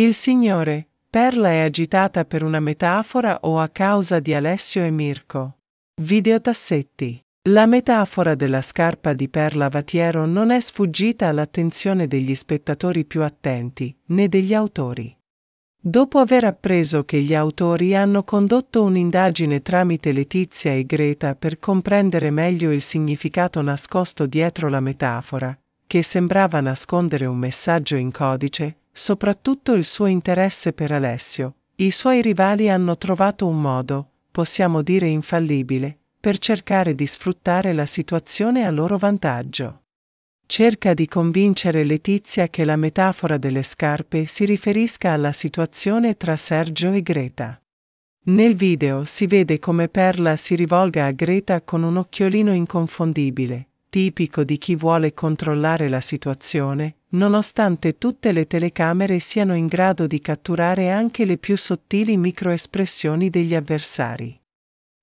Il Signore, Perla è agitata per una metafora o a causa di Alessio e Mirko. Videotassetti. La metafora della scarpa di Perla Vatiero non è sfuggita all'attenzione degli spettatori più attenti, né degli autori. Dopo aver appreso che gli autori hanno condotto un'indagine tramite Letizia e Greta per comprendere meglio il significato nascosto dietro la metafora, che sembrava nascondere un messaggio in codice, soprattutto il suo interesse per Alessio. I suoi rivali hanno trovato un modo, possiamo dire infallibile, per cercare di sfruttare la situazione a loro vantaggio. Cerca di convincere Letizia che la metafora delle scarpe si riferisca alla situazione tra Sergio e Greta. Nel video si vede come Perla si rivolga a Greta con un occhiolino inconfondibile, tipico di chi vuole controllare la situazione, nonostante tutte le telecamere siano in grado di catturare anche le più sottili microespressioni degli avversari.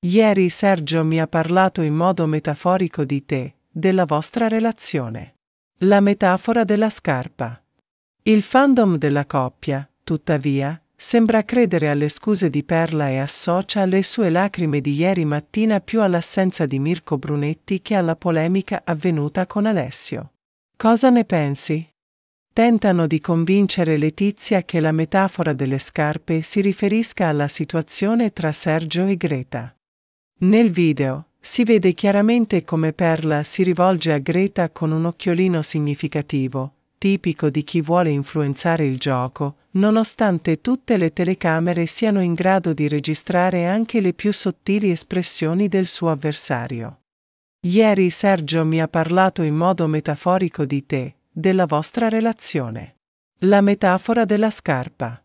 Ieri Sergio mi ha parlato in modo metaforico di te, della vostra relazione. La metafora della scarpa. Il fandom della coppia, tuttavia, sembra credere alle scuse di Perla e associa le sue lacrime di ieri mattina più all'assenza di Mirko Brunetti che alla polemica avvenuta con Alessio. Cosa ne pensi? tentano di convincere Letizia che la metafora delle scarpe si riferisca alla situazione tra Sergio e Greta. Nel video si vede chiaramente come Perla si rivolge a Greta con un occhiolino significativo, tipico di chi vuole influenzare il gioco, nonostante tutte le telecamere siano in grado di registrare anche le più sottili espressioni del suo avversario. Ieri Sergio mi ha parlato in modo metaforico di te, della vostra relazione. La metafora della scarpa.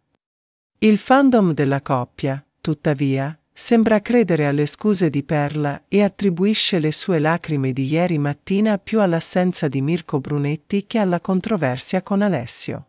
Il fandom della coppia, tuttavia, sembra credere alle scuse di Perla e attribuisce le sue lacrime di ieri mattina più all'assenza di Mirko Brunetti che alla controversia con Alessio.